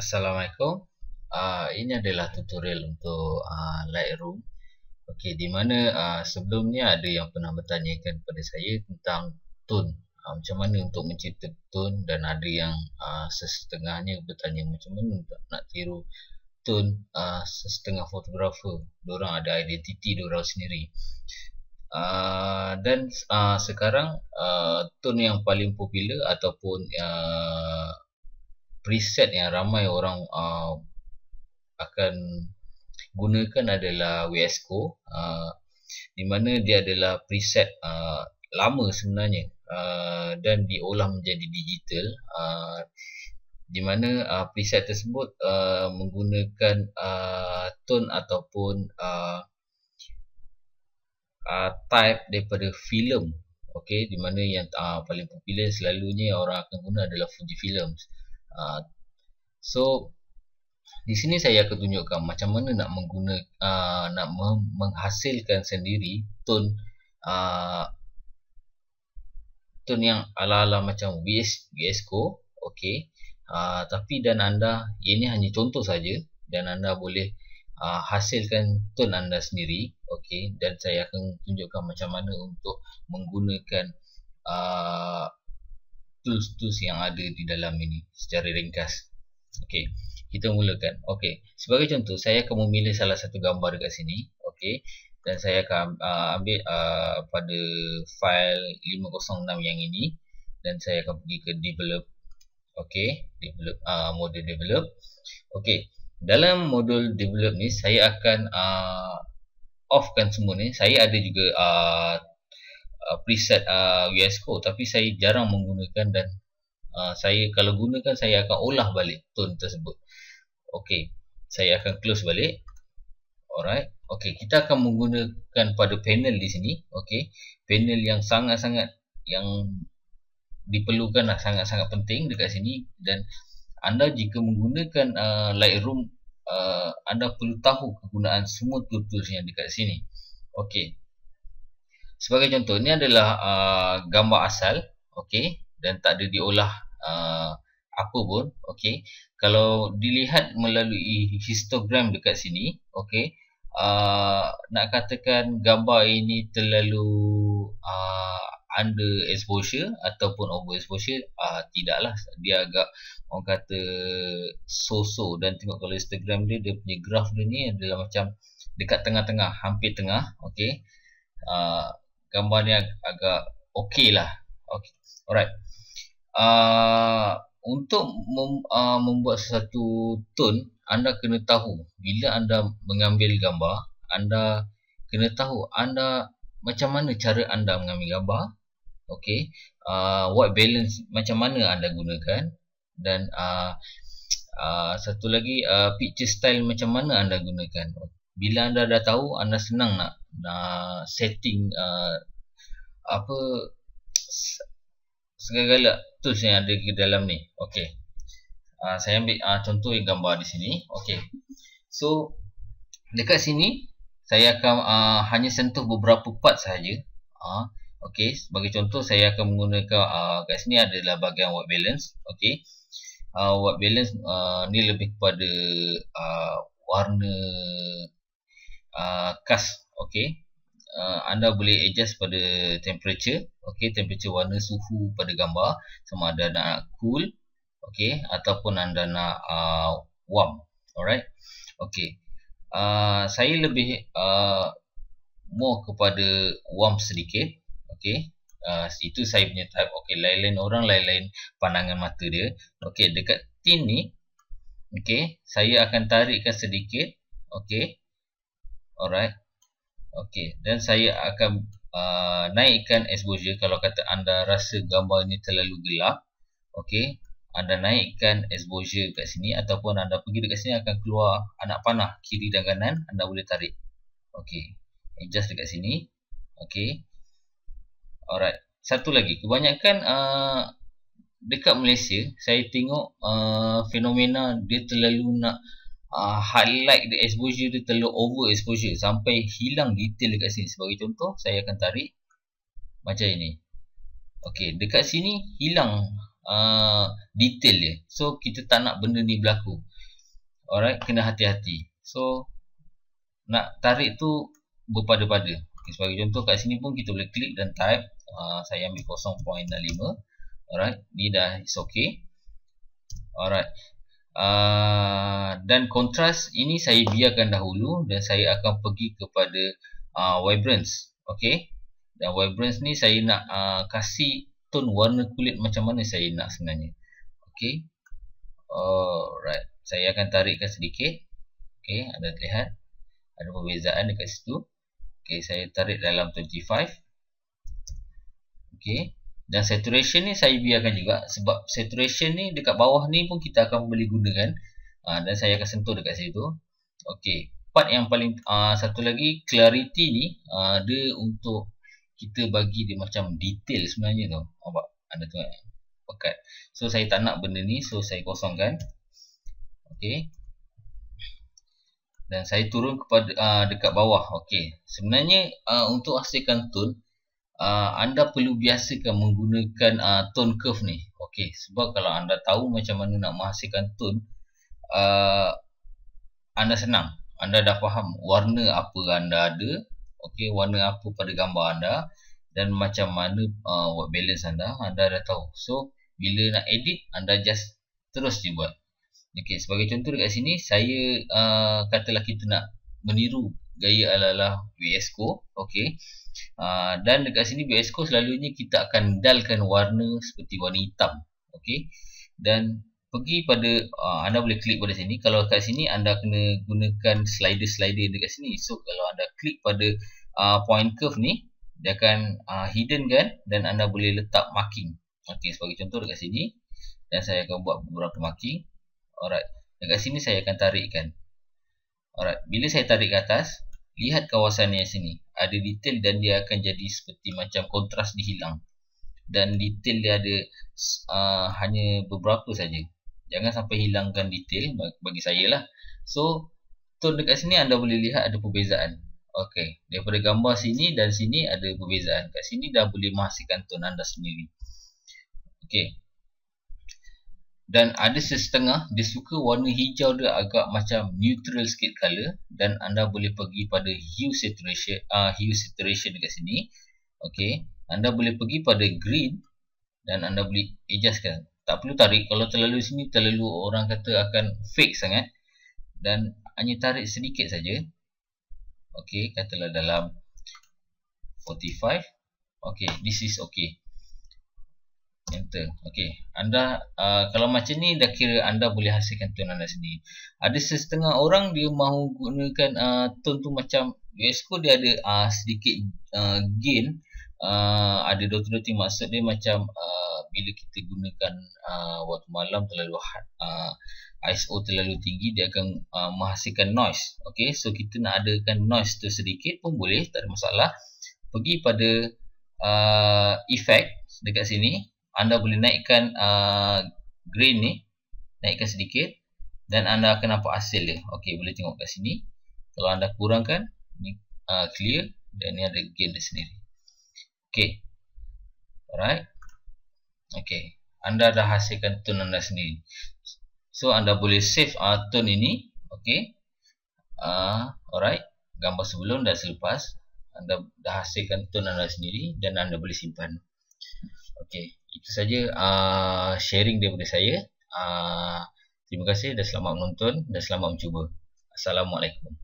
Assalamualaikum. Uh, ini adalah tutorial untuk uh, Lightroom. Okey, di mana uh, sebelumnya ada yang pernah bertanyakan kepada saya tentang tone. Uh, macam mana untuk mencipta tone dan ada yang uh, sesetengahnya bertanya macam mana untuk nak tiru tone uh, sesetengah fotografer. Diorang ada identiti diorang sendiri. Uh, dan uh, sekarang uh, tone yang paling popular ataupun uh, preset yang ramai orang uh, akan gunakan adalah WSCO, uh, di mana dia adalah preset uh, lama sebenarnya uh, dan diolah menjadi digital uh, di mana uh, preset tersebut uh, menggunakan uh, tone ataupun uh, uh, type daripada film okay, di mana yang uh, paling popular selalunya orang akan guna adalah Fuji Films uh, Ha. so di sini saya akan tunjukkan macam mana nak mengguna uh, nak menghasilkan sendiri tone uh, tone yang ala-ala macam VS VS Code okey uh, tapi dan anda ini hanya contoh saja dan anda boleh uh, hasilkan tone anda sendiri okey dan saya akan tunjukkan macam mana untuk menggunakan uh, tools-tools yang ada di dalam ini secara ringkas. Okey, kita mulakan. Okey, sebagai contoh saya akan memilih salah satu gambar dekat sini. Okey. Dan saya akan uh, ambil uh, pada file 506 yang ini dan saya akan pergi ke develop. Okey, develop uh, model develop. Okey, dalam modul develop ni saya akan uh, offkan semua ni. Saya ada juga uh, uh, preset uh, VS Code tapi saya jarang menggunakan dan uh, saya kalau gunakan saya akan olah balik tone tersebut Okey, saya akan close balik alright Okey, kita akan menggunakan pada panel di sini Okey, panel yang sangat-sangat yang diperlukan lah, sangat-sangat lah, penting dekat sini dan anda jika menggunakan uh, Lightroom uh, anda perlu tahu kegunaan semua tools-tools yang dekat sini Okey. Sebagai contoh, ini adalah uh, gambar asal, okay, dan tak ada diolah uh, apa pun, okey. Kalau dilihat melalui histogram dekat sini, okay, uh, nak katakan gambar ini terlalu uh, under exposure ataupun over exposure, uh, tidaklah. Dia agak orang kata so-so dan tengok kalau histogram dia, dia punya graf dia ni adalah macam dekat tengah-tengah, hampir tengah, okay. Uh, gambar ni ag agak okey lah okay. alright uh, untuk mem uh, membuat satu tone anda kena tahu bila anda mengambil gambar anda kena tahu anda macam mana cara anda mengambil gambar okey uh, what balance macam mana anda gunakan dan uh, uh, satu lagi uh, picture style macam mana anda gunakan okay bila anda dah tahu anda senang nak nak setting uh, apa segala tu yang ada di dalam ni okey uh, saya ambil uh, contoh yang gambar di sini okey so dekat sini saya akan uh, hanya sentuh beberapa part sahaja uh, okey sebagai contoh saya akan menggunakan uh, kat sini adalah bahagian white balance okey uh, white balance uh, ni lebih kepada uh, warna uh, ah, cast okey uh, anda boleh adjust pada temperature okey temperature warna suhu pada gambar sama ada nak cool okey ataupun anda nak uh, warm alright okey uh, saya lebih uh, more kepada warm sedikit okey Uh, itu saya punya type okey lain-lain orang lain-lain pandangan mata dia okey dekat tin ni okey saya akan tarikkan sedikit okey Alright. Okey, dan saya akan uh, naikkan exposure kalau kata anda rasa gambar ini terlalu gelap. Okey, anda naikkan exposure kat sini ataupun anda pergi dekat sini akan keluar anak panah kiri dan kanan, anda boleh tarik. Okey. Adjust dekat sini. Okey. Alright. Satu lagi, kebanyakan uh, dekat Malaysia saya tengok uh, fenomena dia terlalu nak uh, highlight the exposure tu terlalu over exposure sampai hilang detail dekat sini sebagai contoh saya akan tarik macam ini Okey, dekat sini hilang uh, detail dia so kita tak nak benda ni berlaku alright kena hati-hati so nak tarik tu berpada-pada okay, sebagai contoh kat sini pun kita boleh klik dan type uh, saya ambil 0.5 alright ni dah is okay alright Ah, dan kontras ini saya biarkan dahulu dan saya akan pergi kepada uh, vibrance okey dan vibrance ni saya nak uh, ah, kasi tone warna kulit macam mana saya nak sebenarnya okey alright saya akan tarikkan sedikit okey Anda lihat ada perbezaan dekat situ okey saya tarik dalam 25 okey dan saturation ni saya biarkan juga sebab saturation ni dekat bawah ni pun kita akan boleh gunakan ha, dan saya akan sentuh dekat situ Okey, part yang paling ha, satu lagi clarity ni ha, dia untuk kita bagi dia macam detail sebenarnya tu apa anda tengok pekat so saya tak nak benda ni so saya kosongkan Okey. dan saya turun kepada ha, dekat bawah Okey, sebenarnya ha, untuk hasilkan tone uh, anda perlu biasakan menggunakan uh, tone curve ni okey sebab kalau anda tahu macam mana nak menghasilkan tone uh, anda senang anda dah faham warna apa anda ada okey warna apa pada gambar anda dan macam mana uh, work balance anda anda dah tahu so bila nak edit anda just terus je buat okey sebagai contoh dekat sini saya uh, katalah kita nak meniru gaya alalah VSCO okey uh, ah, dan dekat sini VSCO selalunya kita akan dalkan warna seperti warna hitam okey dan pergi pada uh, anda boleh klik pada sini kalau kat sini anda kena gunakan slider-slider dekat sini so kalau anda klik pada uh, point curve ni dia akan uh, hidden kan dan anda boleh letak marking okey sebagai contoh dekat sini dan saya akan buat beberapa marking alright dekat sini saya akan tarikkan alright bila saya tarik ke atas lihat kawasan yang sini ada detail dan dia akan jadi seperti macam kontras dihilang dan detail dia ada uh, hanya beberapa saja jangan sampai hilangkan detail bagi saya lah so tone dekat sini anda boleh lihat ada perbezaan Okey, daripada gambar sini dan sini ada perbezaan kat sini dah boleh menghasilkan tone anda sendiri Okey, dan ada sesetengah dia suka warna hijau dia agak macam neutral sikit color dan anda boleh pergi pada hue saturation ah uh, hue saturation dekat sini okey anda boleh pergi pada green dan anda boleh adjustkan tak perlu tarik kalau terlalu sini terlalu orang kata akan fake sangat dan hanya tarik sedikit saja okey katalah dalam 45 okey this is okey enter okey anda uh, kalau macam ni dah kira anda boleh hasilkan tone anda sendiri ada setengah orang dia mahu gunakan uh, tone tu macam VS Code dia ada uh, sedikit uh, gain uh, ada dotting-dotting maksud dia macam uh, bila kita gunakan uh, waktu malam terlalu uh, ISO terlalu tinggi dia akan uh, menghasilkan noise okey so kita nak adakan noise tu sedikit pun boleh tak ada masalah pergi pada uh, effect dekat sini anda boleh naikkan uh, green ni naikkan sedikit dan anda akan nampak hasil dia ok boleh tengok kat sini kalau anda kurangkan ni uh, clear dan ni ada gain dia sendiri ok alright ok anda dah hasilkan tone anda sendiri so anda boleh save uh, tone ini ok uh, alright gambar sebelum dah selepas anda dah hasilkan tone anda sendiri dan anda boleh simpan Okay itu saja uh, sharing daripada saya. Uh, terima kasih dan selamat menonton dan selamat mencuba. Assalamualaikum.